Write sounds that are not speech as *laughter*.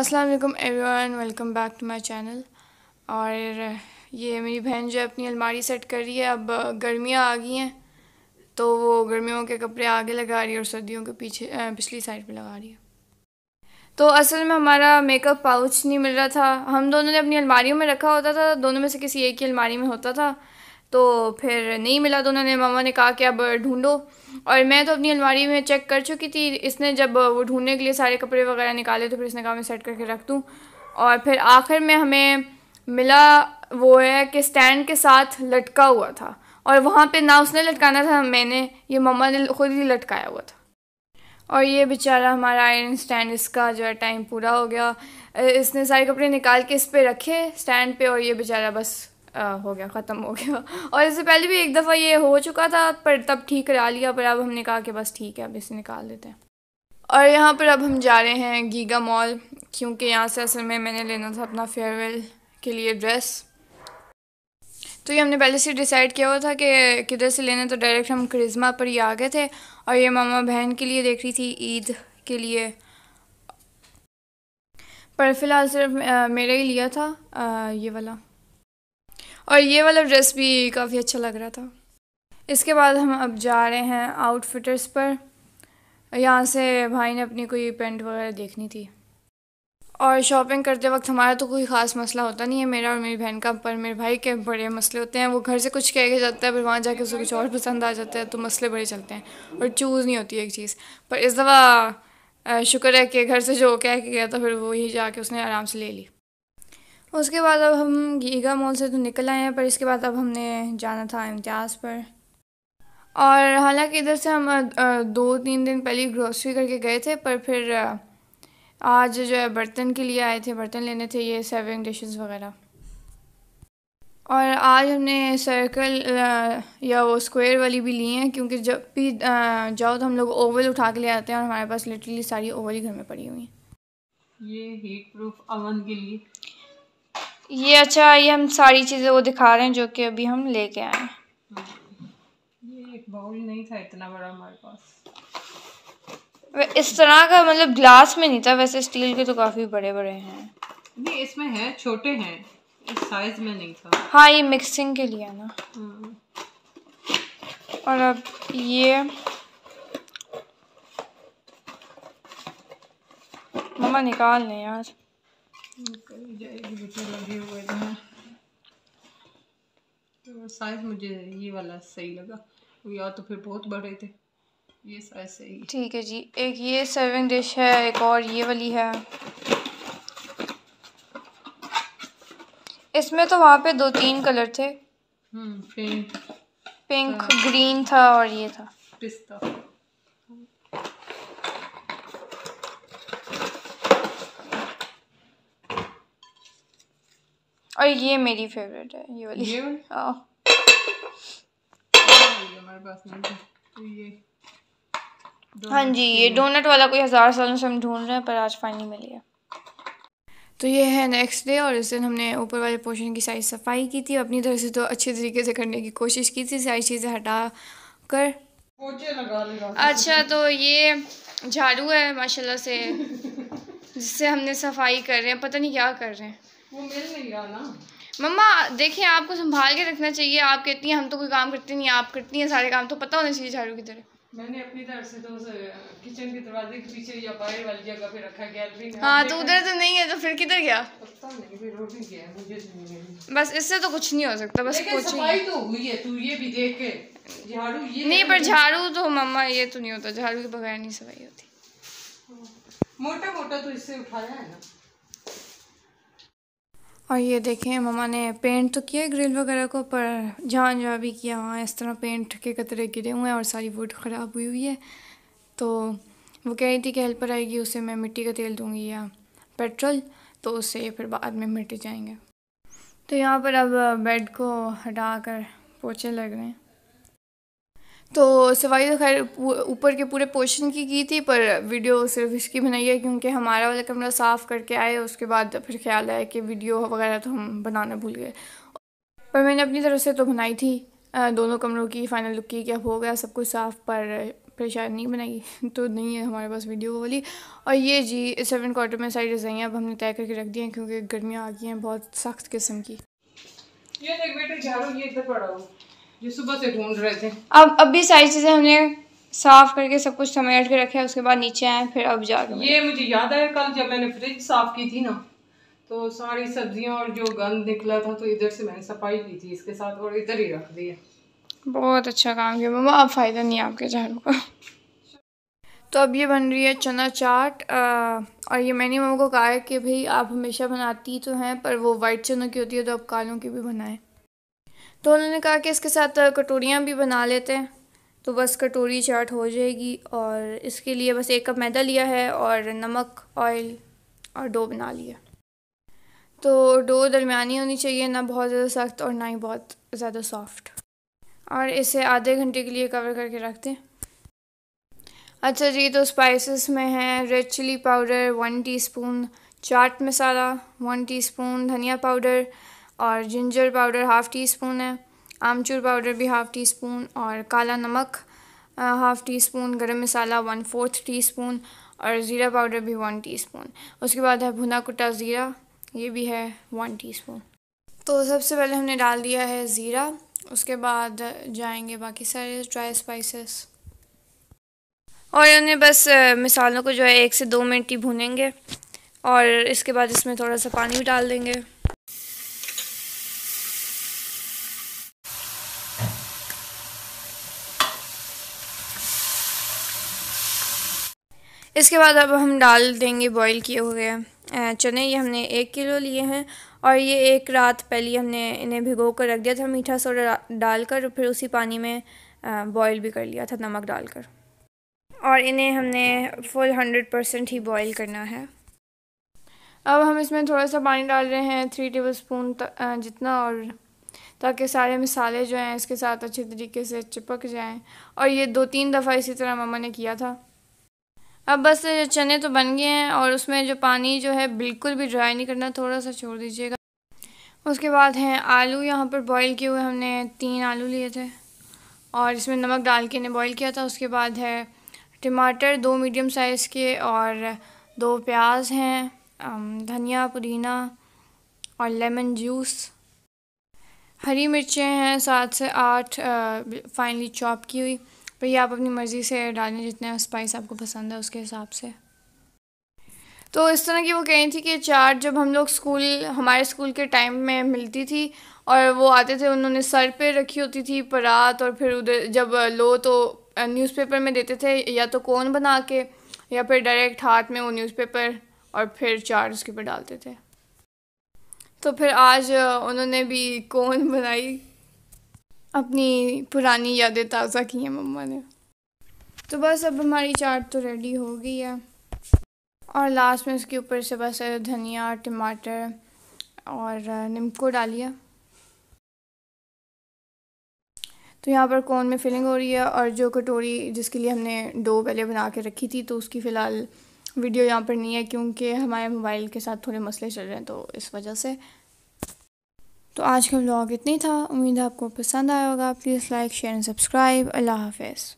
अस्सलाम वालेकुम everyone welcome back to my channel और ये मेरी बहन जो अपनी अलमारी सेट कर रही है अब गर्मियाँ आ गई हैं तो वो गर्मियों के कपड़े आगे लगा रही है और सर्दियों के पीछे पिछली साइड पे लगा रही है तो असल में हमारा मेकअप पाउच नहीं मिल रहा था हम दोनों ने अपनी अलमारियों में रखा होता था दोनों में से किसी एक ही अलमारी में होता था तो फिर नहीं मिला तो उन्होंने मामा ने कहा कि अब ढूंढो और मैं तो अपनी अलमारी में चेक कर चुकी थी इसने जब वो ढूंढने के लिए सारे कपड़े वगैरह निकाले तो फिर इसने कहा मैं सेट करके रख दूँ और फिर आखिर में हमें मिला वो है कि स्टैंड के साथ लटका हुआ था और वहाँ पे ना उसने लटकाना था मैंने ये मम्मा ने खुद ही लटकाया हुआ था और ये बेचारा हमारा आयरन स्टैंड इसका जो है टाइम पूरा हो गया इसने सारे कपड़े निकाल के इस पर रखे स्टैंड पे और ये बेचारा बस आ, हो गया ख़त्म हो गया *laughs* और इससे पहले भी एक दफ़ा ये हो चुका था पर तब ठीक करा लिया पर अब हमने कहा कि बस ठीक है अब इसे निकाल देते हैं और यहाँ पर अब हम जा रहे हैं गीगा मॉल क्योंकि यहाँ से असल में मैंने लेना था अपना फेयरवेल के लिए ड्रेस तो ये हमने पहले से डिसाइड किया हुआ था कि किधर से लेना तो डायरेक्ट हम करिज्मा पर ही आ गए थे और ये मामा बहन के लिए देख रही थी ईद के लिए पर फ़िलहाल सिर्फ मेरा ही लिया था आ, ये वाला और ये वाला ड्रेस भी काफ़ी अच्छा लग रहा था इसके बाद हम अब जा रहे हैं आउटफिटर्स पर यहाँ से भाई ने अपनी कोई पेंट वगैरह देखनी थी और शॉपिंग करते वक्त हमारा तो कोई ख़ास मसला होता नहीं है मेरा और मेरी बहन का पर मेरे भाई के बड़े मसले होते हैं वो घर से कुछ कह के जाता है फिर वहाँ जाके उसे कुछ और पसंद आ जाता है तो मसले बड़े चलते हैं और चूज़ नहीं होती एक चीज़ पर इस दफ़ा शुक्र है कि घर से जो कह के गया था फिर वही जाके उसने आराम से ले ली उसके बाद अब हम गीगा मॉल से तो निकल आए हैं पर इसके बाद अब हमने जाना था इम्तियाज़ पर और हालांकि इधर से हम दो तीन दिन पहले ग्रोसरी करके गए थे पर फिर आज जो है बर्तन के लिए आए थे बर्तन लेने थे ये सर्विंग डिशेस वगैरह और आज हमने सर्कल या वो स्क्वायर वाली भी ली हैं क्योंकि जब भी जाओ तो हम लोग ओवल उठा के ले आते हैं और हमारे पास लिटरली सारी ओवल ही घर में पड़ी हुई हैं ये हीट प्रूफ अवन के लिए ये अच्छा ये हम सारी चीज़ें वो दिखा रहे हैं जो कि अभी हम लेके आए हैं ये एक बाउल नहीं था इतना बड़ा हमारे पास इस तरह का मतलब ग्लास में नहीं था वैसे स्टील के तो काफ़ी बड़े बड़े हैं नहीं इसमें है छोटे हैं इस साइज में नहीं था हाँ ये मिक्सिंग के लिए ना हम्म। और अब ये मम्मा निकाल लें यार जाएगी बेटी लगे हुए हैं तो साइज़ मुझे ये वाला सही लगा या तो फिर बहुत बड़े थे ये साइज़ सही ठीक है जी एक ये सर्विंग डिश है एक और ये वाली है इसमें तो वहाँ पे दो तीन कलर थे हम्म पिंक पिंक ग्रीन था और ये था पिस्ता और ये मेरी फेवरेट है ये वाली ये हमारे हाँ जी ये डोनट वाला कोई हज़ार सालों से हम ढूंढ रहे हैं पर आज फाइनली मिल गया तो ये है नेक्स्ट डे और इस दिन हमने ऊपर वाले पोर्शन की सारी सफाई की थी अपनी तरह से तो अच्छे तरीके से करने की कोशिश की थी सारी चीज़ें हटा कर अच्छा तो ये झाड़ू है माशाल्लाह से जिससे हमने सफाई कर रहे हैं पता नहीं क्या कर रहे हैं वो मिल नहीं रहा ना मम्मा देखिए आपको संभाल के रखना चाहिए आप कहती हैं हम तो कोई काम करती नहीं आप करती हैं सारे काम तो पता होना चाहिए झाड़ू की तरह मैंने अपनी तरफ से तो किचन के दरवाजे के पीछे या बाहर वाली जगह पे रखा गैलरी में हाँ तो उधर तो नहीं है तो फिर किधर गया पता नहीं फिर रोटी गया मुझे नहीं बस इससे तो कुछ नहीं हो सकता बस कुछ सफाई तो हुई है तू ये भी देख के झाड़ू ये नहीं तो पर झाड़ू तो मम्मा ये तो नहीं होता झाड़ू के बगैर नहीं सफाई होती मोटा मोटा तो इससे उठाया है ना और ये देखें ममा ने पेंट तो किया है ग्रिल वगैरह को पर जहाँ जहाँ भी किया वहाँ इस तरह पेंट के कतरे गिरे हुए हैं और सारी वुड ख़राब हुई हुई है तो वो कह रही थी कि हेल्पर आएगी उसे मैं मिट्टी का तेल दूँगी या पेट्रोल तो उससे फिर बाद में मिट जाएंगे तो यहाँ पर अब बेड को हटा कर पोछे लग रहे हैं तो सफाई तो खैर ऊपर के पूरे पोर्शन की की थी पर वीडियो सिर्फ इसकी बनाई है क्योंकि हमारा वाला कमरा साफ़ करके आए उसके बाद फिर ख्याल आया कि वीडियो वगैरह तो हम बनाना भूल गए पर मैंने अपनी तरफ से तो बनाई थी दोनों कमरों की फ़ाइनल लुक की क्या हो गया सब कुछ साफ़ पर फिर शायद नहीं बनाई *laughs* तो नहीं है हमारे पास वीडियो वाली और ये जी सेवन क्वार्टर में सारी डिज़ाइन अब हमने तय करके रख दी हैं क्योंकि गर्मियाँ आ गई हैं बहुत सख्त किस्म की ये देख बेटे झाड़ू ये इधर पड़ा हो सुबह से ढूंढ रहे थे अब अब भी सारी चीज़ें हमने साफ करके सब कुछ समेट के रखे उसके बाद नीचे आए फिर अब जा ये मुझे याद है कल जब मैंने फ्रिज साफ की थी ना तो सारी सब्जियां और जो गंद निकला था तो इधर से मैंने सफाई की थी इसके साथ और इधर ही रख दिया बहुत अच्छा काम किया मम्मा अब फ़ायदा नहीं आपके झाड़ू का तो अब ये बन रही है चना चाट आ, और ये मैंने मम्मा को कहा है कि भाई आप हमेशा बनाती तो हैं पर वो वाइट चनों की होती है तो आप कालों की भी बनाएं तो उन्होंने कहा कि इसके साथ कटोरियाँ भी बना लेते हैं तो बस कटोरी चाट हो जाएगी और इसके लिए बस एक कप मैदा लिया है और नमक ऑयल और डो बना लिया तो डो दरमिया होनी चाहिए ना बहुत ज़्यादा सख्त और ना ही बहुत ज़्यादा सॉफ्ट और इसे आधे घंटे के लिए कवर करके रख दें अच्छा जी तो स्पाइसेस में है red chilli powder one teaspoon chaat masala one teaspoon धनिया पाउडर और ginger powder half teaspoon है आमचूर पाउडर भी हाफ़ टी स्पून और काला नमक half teaspoon garam masala one fourth teaspoon और ज़ीरा पाउडर भी वन टी स्पून उसके बाद है भुना कुटा ज़ीरा ये भी है वन टी स्पून तो सबसे पहले हमने डाल दिया है ज़ीरा उसके बाद जाएंगे बाकी सारे ड्राई स्पाइसेस और इन्हें बस मिसालों को जो है एक से दो मिनट ही भुनेंगे और इसके बाद इसमें थोड़ा सा पानी भी डाल देंगे इसके बाद अब हम डाल देंगे बॉईल किए हुए चने ये हमने एक किलो लिए हैं और ये एक रात पहले हमने इन्हें भिगो कर रख दिया था मीठा सोडा डालकर फिर उसी पानी में बॉईल भी कर लिया था नमक डालकर और इन्हें हमने फुल हंड्रेड परसेंट ही बॉईल करना है अब हम इसमें थोड़ा सा पानी डाल रहे हैं थ्री टेबल स्पून जितना और ताकि सारे मसाले जो हैं इसके साथ अच्छे तरीके से चिपक जाएँ और ये दो तीन दफ़ा इसी तरह ममा ने किया था अब बस चने तो बन गए हैं और उसमें जो पानी जो है बिल्कुल भी ड्राई नहीं करना थोड़ा सा छोड़ दीजिएगा उसके बाद हैं आलू यहाँ पर बॉईल किए हुए हमने तीन आलू लिए थे और इसमें नमक डाल के इन्हें बॉईल किया था उसके बाद है टमाटर दो मीडियम साइज़ के और दो प्याज हैं धनिया पुदीना और लेमन जूस हरी मिर्चें हैं सात से आठ फाइनली चॉप की हुई भैया आप अपनी मर्ज़ी से डालें जितने स्पाइस आपको पसंद है उसके हिसाब से तो इस तरह की वो कह रही थी कि चाट जब हम लोग स्कूल हमारे स्कूल के टाइम में मिलती थी और वो आते थे उन्होंने सर पे रखी होती थी परात और फिर उधर जब लो तो न्यूज़पेपर में देते थे या तो कौन बना के या फिर डायरेक्ट हाथ में वो न्यूज़पेपर और फिर चार्ट उसके ऊपर डालते थे तो फिर आज उन्होंने भी कौन बनाई अपनी पुरानी यादें ताज़ा की हैं मम्मा ने तो बस अब हमारी चाट तो रेडी हो गई है और लास्ट में उसके ऊपर से बस धनिया टमाटर और नीमको डालिए तो यहाँ पर कोन में फिलिंग हो रही है और जो कटोरी जिसके लिए हमने डो पहले बना के रखी थी तो उसकी फ़िलहाल वीडियो यहाँ पर नहीं है क्योंकि हमारे मोबाइल के साथ थोड़े मसले चल रहे हैं तो इस वजह से तो आज का ब्लॉग इतना ही था उम्मीद है आपको पसंद आया होगा please like share and subscribe अल्लाह हाफिज़